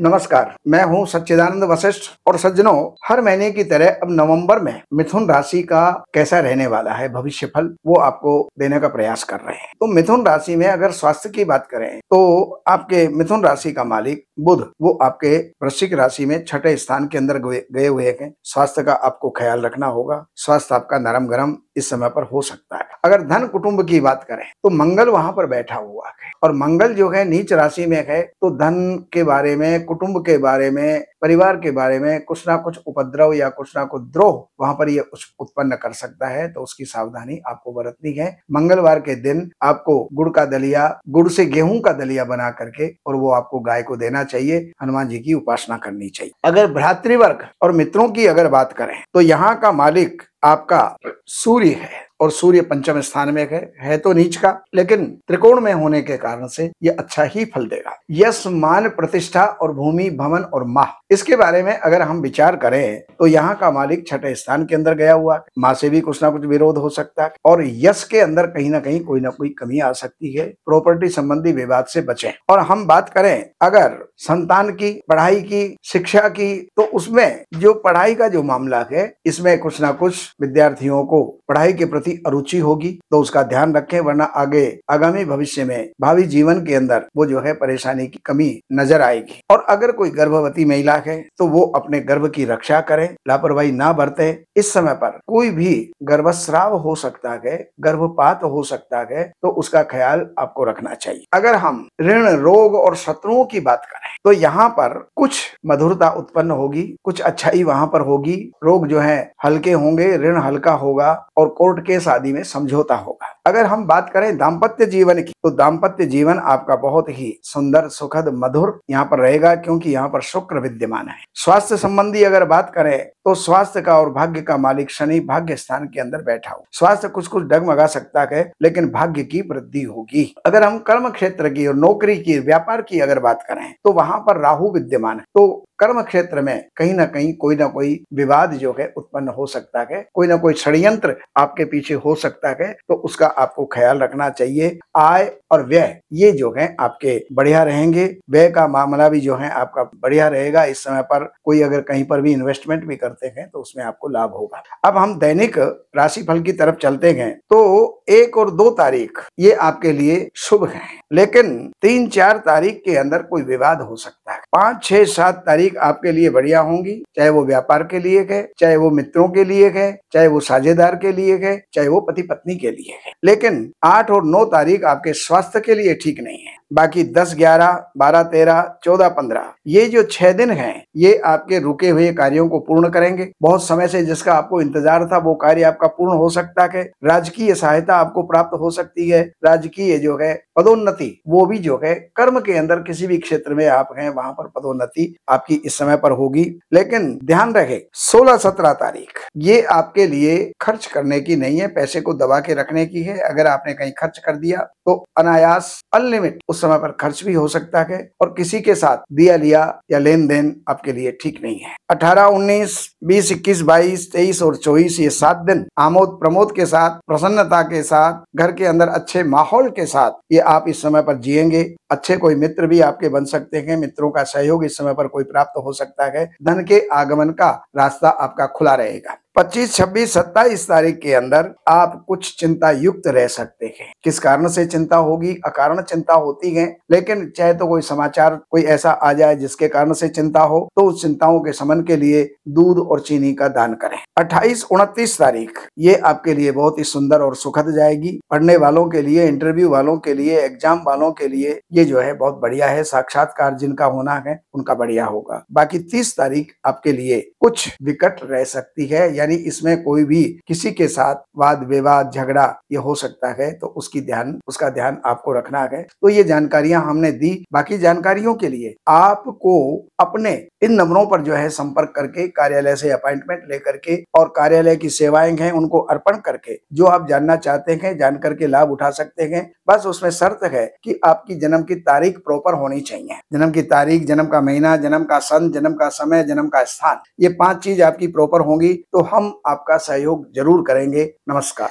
नमस्कार मैं हूं सच्चिदानंद वशिष्ठ और सज्जनों हर महीने की तरह अब नवंबर में मिथुन राशि का कैसा रहने वाला है भविष्य फल वो आपको देने का प्रयास कर रहे हैं तो मिथुन राशि में अगर स्वास्थ्य की बात करें तो आपके मिथुन राशि का मालिक बुध वो आपके वृश्चिक राशि में छठे स्थान के अंदर गए हुए हैं स्वास्थ्य का आपको ख्याल रखना होगा स्वास्थ्य आपका नरम गरम इस समय पर हो सकता है अगर धन कुटुंब की बात करें तो मंगल वहां पर बैठा हुआ है और मंगल जो है नीच राशि में है तो धन के बारे में कुटुंब के बारे में परिवार के बारे में कुछ ना कुछ उपद्रव या कुछ ना कुछ द्रोह वहां पर ये उत्पन्न कर सकता है तो उसकी सावधानी आपको बरतनी है मंगलवार के दिन आपको गुड़ का दलिया गुड़ से गेहूं का दलिया बना करके और वो आपको गाय को देना चाहिए हनुमान जी की उपासना करनी चाहिए अगर भ्रातृवर्ग और मित्रों की अगर बात करें तो यहाँ का मालिक आपका सूर्य है और सूर्य पंचम स्थान में है, है तो नीच का लेकिन त्रिकोण में होने के कारण से ये अच्छा ही फल देगा यश मान प्रतिष्ठा और भूमि भवन और माह इसके बारे में अगर हम विचार करें तो यहाँ का मालिक छठे स्थान के अंदर गया हुआ माँ से भी कुछ ना कुछ विरोध हो सकता है और यश के अंदर कहीं ना कहीं कोई ना कोई कमी आ सकती है प्रॉपर्टी संबंधी विवाद से बचे और हम बात करें अगर संतान की पढ़ाई की शिक्षा की तो उसमें जो पढ़ाई का जो मामला है इसमें कुछ ना कुछ विद्यार्थियों को पढ़ाई के प्रति प्रति अरुचि होगी तो उसका ध्यान रखें वरना आगे आगामी भविष्य में भावी जीवन के अंदर वो जो है परेशानी की कमी नजर आएगी और अगर कोई गर्भवती महिला है तो वो अपने गर्भ की रक्षा करे लापरवाही ना बरते इस समय पर कोई भी गर्भस्राव हो सकता है गर्भपात हो सकता है तो उसका ख्याल आपको रखना चाहिए अगर हम ऋण रोग और शत्रुओं की बात करें तो यहाँ पर कुछ मधुरता उत्पन्न होगी कुछ अच्छाई वहाँ पर होगी रोग जो है हल्के होंगे ऋण हल्का होगा और कोर्ट के शादी में समझौता होगा अगर हम बात करें दाम्पत्य जीवन की तो दाम्पत्य जीवन आपका बहुत ही सुंदर सुखद मधुर यहाँ पर रहेगा क्योंकि यहाँ पर शुक्र विद्यमान है स्वास्थ्य संबंधी अगर बात करें तो स्वास्थ्य का और भाग्य का मालिक शनि भाग्य स्थान के अंदर बैठा हो स्वास्थ्य कुछ कुछ डगमगा सकता है लेकिन भाग्य की वृद्धि होगी अगर हम कर्म क्षेत्र की और नौकरी की व्यापार की अगर बात करें तो वहाँ पर राहु विद्यमान है तो कर्म क्षेत्र में कहीं ना कहीं कोई ना कोई विवाद जो है उत्पन्न हो सकता है कोई ना कोई षडयंत्र आपके पीछे हो सकता है तो उसका आपको ख्याल रखना चाहिए आय और व्यय ये जो है आपके बढ़िया रहेंगे व्यय का मामला भी जो है आपका बढ़िया रहेगा इस समय पर कोई अगर कहीं पर भी इन्वेस्टमेंट भी करते हैं तो उसमें आपको लाभ होगा अब हम दैनिक राशिफल की तरफ चलते हैं तो एक और दो तारीख ये आपके लिए शुभ है लेकिन तीन चार तारीख के अंदर कोई विवाद हो सकता है पांच छह सात तारीख आपके लिए बढ़िया होंगी चाहे वो व्यापार के लिए है चाहे वो मित्रों के लिए है चाहे वो साझेदार के लिए है चाहे वो पति पत्नी के लिए है लेकिन आठ और नौ तारीख आपके स्वास्थ्य के लिए ठीक नहीं है बाकी 10, 11, 12, 13, 14, 15 ये जो छह दिन हैं ये आपके रुके हुए कार्यों को पूर्ण करेंगे बहुत समय से जिसका आपको इंतजार था वो कार्य आपका पूर्ण हो सकता है राजकीय सहायता आपको प्राप्त हो सकती है राजकीय जो है पदोन्नति वो भी जो है कर्म के अंदर किसी भी क्षेत्र में आप हैं वहां पर पदोन्नति आपकी इस समय पर होगी लेकिन ध्यान रहे 16-17 तारीख ये आपके लिए खर्च करने की नहीं है पैसे को दबा के रखने की है अगर आपने कहीं खर्च कर दिया तो अनायास अनलिमिट उस समय पर खर्च भी हो सकता है और किसी के साथ दिया लिया या लेन देन आपके लिए ठीक नहीं है अठारह उन्नीस बीस इक्कीस बाईस तेईस और चौबीस ये सात दिन आमोद प्रमोद के साथ प्रसन्नता के साथ घर के अंदर अच्छे माहौल के साथ ये आप इस समय पर जिएंगे अच्छे कोई मित्र भी आपके बन सकते हैं मित्रों का सहयोग इस समय पर कोई प्राप्त हो सकता है धन के आगमन का रास्ता आपका खुला रहेगा पच्चीस छब्बीस सत्ताईस तारीख के अंदर आप कुछ चिंता युक्त रह सकते हैं किस कारण से चिंता होगी अकारण चिंता होती है लेकिन चाहे तो कोई समाचार कोई ऐसा आ जाए जिसके कारण से चिंता हो तो उस चिंताओं के समन के लिए दूध और चीनी का दान करें 28, 29 तारीख ये आपके लिए बहुत ही सुंदर और सुखद जाएगी पढ़ने वालों के लिए इंटरव्यू वालों के लिए एग्जाम वालों के लिए ये जो है बहुत बढ़िया है साक्षात्कार जिनका होना है उनका बढ़िया होगा बाकी तीस तारीख आपके लिए कुछ विकट रह सकती है या यानी इसमें कोई भी किसी के साथ वाद विवाद झगड़ा ये हो सकता है तो उसकी ध्यान उसका ध्यान आपको रखना है तो ये जानकारियां हमने दी बाकी जानकारियों के लिए आपको अपने इन नंबरों पर जो है संपर्क करके कार्यालय से अपॉइंटमेंट लेकर के और कार्यालय की सेवाएं हैं उनको अर्पण करके जो आप जानना चाहते हैं जानकर के लाभ उठा सकते हैं बस उसमें शर्त है कि आपकी जन्म की तारीख प्रॉपर होनी चाहिए जन्म की तारीख जन्म का महीना जन्म का सन जन्म का समय जन्म का स्थान ये पांच चीज आपकी प्रॉपर होंगी तो हम हम आपका सहयोग जरूर करेंगे नमस्कार